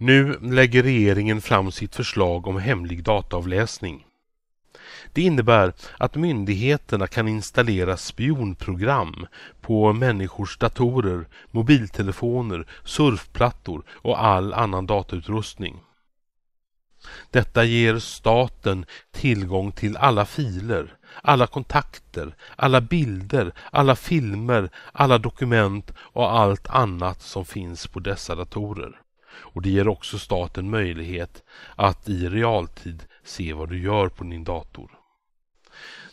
Nu lägger regeringen fram sitt förslag om hemlig dataavläsning. Det innebär att myndigheterna kan installera spionprogram på människors datorer, mobiltelefoner, surfplattor och all annan datautrustning. Detta ger staten tillgång till alla filer, alla kontakter, alla bilder, alla filmer, alla dokument och allt annat som finns på dessa datorer. Och det ger också staten möjlighet att i realtid se vad du gör på din dator.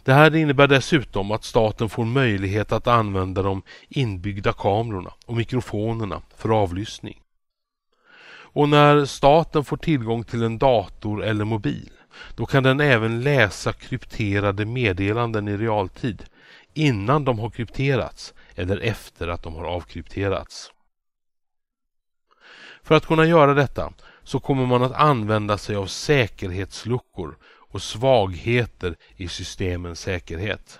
Det här innebär dessutom att staten får möjlighet att använda de inbyggda kamerorna och mikrofonerna för avlyssning. Och när staten får tillgång till en dator eller mobil då kan den även läsa krypterade meddelanden i realtid innan de har krypterats eller efter att de har avkrypterats. För att kunna göra detta så kommer man att använda sig av säkerhetsluckor och svagheter i systemens säkerhet.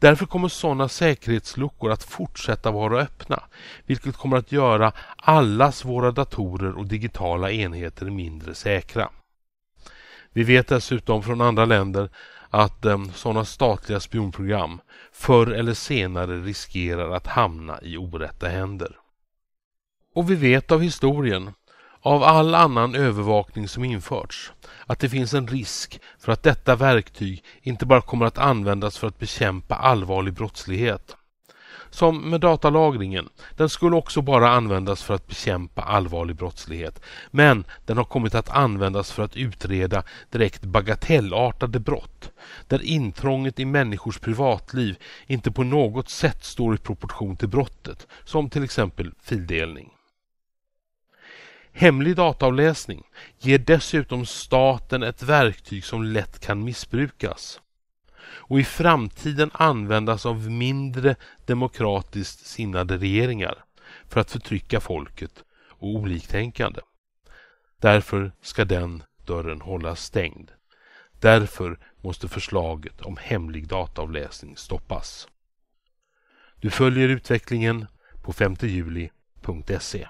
Därför kommer sådana säkerhetsluckor att fortsätta vara öppna, vilket kommer att göra allas våra datorer och digitala enheter mindre säkra. Vi vet dessutom från andra länder att eh, sådana statliga spionprogram förr eller senare riskerar att hamna i orätta händer. Och vi vet av historien, av all annan övervakning som införts, att det finns en risk för att detta verktyg inte bara kommer att användas för att bekämpa allvarlig brottslighet. Som med datalagringen, den skulle också bara användas för att bekämpa allvarlig brottslighet. Men den har kommit att användas för att utreda direkt bagatellartade brott, där intrånget i människors privatliv inte på något sätt står i proportion till brottet, som till exempel fildelning. Hemlig dataavläsning ger dessutom staten ett verktyg som lätt kan missbrukas och i framtiden användas av mindre demokratiskt sinnade regeringar för att förtrycka folket och oliktänkande. Därför ska den dörren hållas stängd. Därför måste förslaget om hemlig dataavläsning stoppas. Du följer utvecklingen på 5juli.se